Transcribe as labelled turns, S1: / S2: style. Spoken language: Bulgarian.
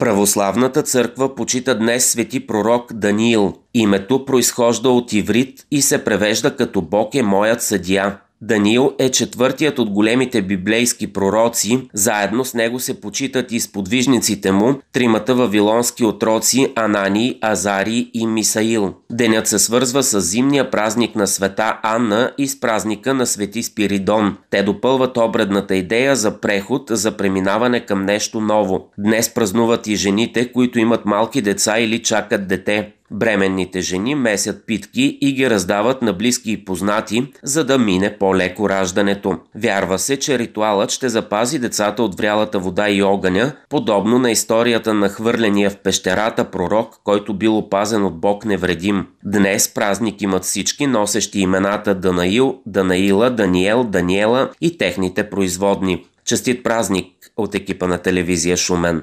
S1: Православната църква почита днес свети пророк Даниил. Името произхожда от иврит и се превежда като Бог е моят съдия. Даниил е четвъртият от големите библейски пророци, заедно с него се почитат и сподвижниците му, тримата вавилонски отроци Анани, Азари и Мисаил. Денят се свързва с зимния празник на света Анна и с празника на свети Спиридон. Те допълват обредната идея за преход, за преминаване към нещо ново. Днес празнуват и жените, които имат малки деца или чакат дете. Бременните жени месят питки и ги раздават на близки и познати, за да мине по-леко раждането. Вярва се, че ритуалът ще запази децата от врялата вода и огъня, подобно на историята на хвърления в пещерата пророк, който бил опазен от Бог невредим. Днес празник имат всички, носещи имената Данаил, Данаила, Даниел, Даниела и техните производни. Честит празник от екипа на телевизия Шумен!